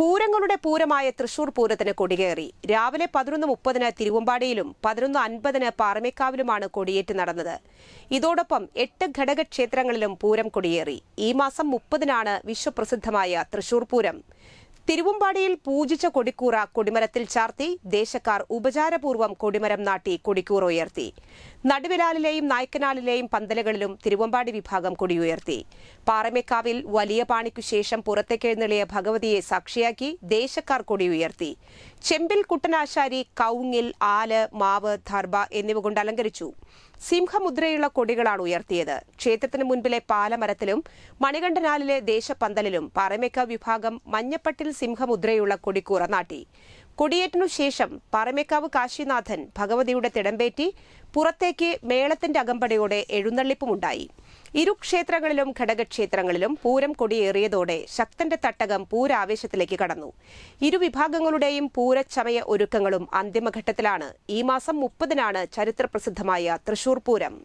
പൂരങ്ങളുടെ പൂരമായ തൃശൂർ പൂരത്തിന് കൊടികേറി രാവിലെ പതിനൊന്ന് മുപ്പതിന് തിരുവമ്പാടിയിലും പതിനൊന്ന് അൻപതിന് പാറമേക്കാവിലുമാണ് കൊടിയേറ്റ് നടന്നത് ഇതോടൊപ്പം എട്ട് ഘടകക്ഷേത്രങ്ങളിലും പൂരം കൊടിയേറി ഈ മാസം മുപ്പതിനാണ് വിശ്വപ്രസിദ്ധമായ തൃശൂർ പൂരം തിരുവമ്പാടിയിൽ പൂജിച്ച കൊടിക്കൂറ കൊടിമരത്തിൽ ചാർത്തി ദേശക്കാർ ഉപചാരപൂർവ്വം കൊടിമരം നാട്ടി കൊടിക്കൂറ ഉയർത്തി നടുവിലാലിലെയും നായ്ക്കനാലിലെയും പന്തലുകളിലും തിരുവമ്പാടി വിഭാഗം കൊടിയുയർത്തി പാറമേക്കാവിൽ വലിയ പാണിക്കു ശേഷം പുറത്തേക്കെഴുന്നള്ളിയ ഭഗവതിയെ സാക്ഷിയാക്കി ദേശക്കാർ കൊടിയുയർത്തി ചെമ്പിൽ കുട്ടനാശാരി കൗങ്ങിൽ ആല് മാവ് ധർബ എന്നിവ കൊണ്ട് അലങ്കരിച്ചു സിംഹമുദ്രയുള്ള കൊടികളാണ് ഉയർത്തിയത് ക്ഷേത്രത്തിന് മുൻപിലെ പാലമരത്തിലും മണികണ്ഠനാലിലെ ദേശപന്തലിലും പാറമേക്കാവ് വിഭാഗം മഞ്ഞപ്പട്ടിൽ സിംഹമുദ്രയുള്ള കൊടിക്കൂറ നാട്ടി കൊടിയേറ്റിനുശേഷം ശേഷം പാറമേക്കാവ് കാശിനാഥൻ ഭഗവതിയുടെ തിടമ്പേറ്റി പുറത്തേക്ക് മേളത്തിന്റെ അകമ്പടിയോടെ എഴുന്നള്ളിപ്പുമുണ്ടായി ഇരു ക്ഷേത്രങ്ങളിലും ഘടകക്ഷേത്രങ്ങളിലും പൂരം കൊടിയേറിയതോടെ ശക്തന്റെ തട്ടകം പൂരാവേശത്തിലേക്ക് കടന്നു ഇരു വിഭാഗങ്ങളുടെയും പൂരച്ചമയ ഒരുക്കങ്ങളും അന്തിമഘട്ടത്തിലാണ് ഈ മാസം മുപ്പതിനാണ് ചരിത്രപ്രസിദ്ധമായ തൃശൂർ പൂരം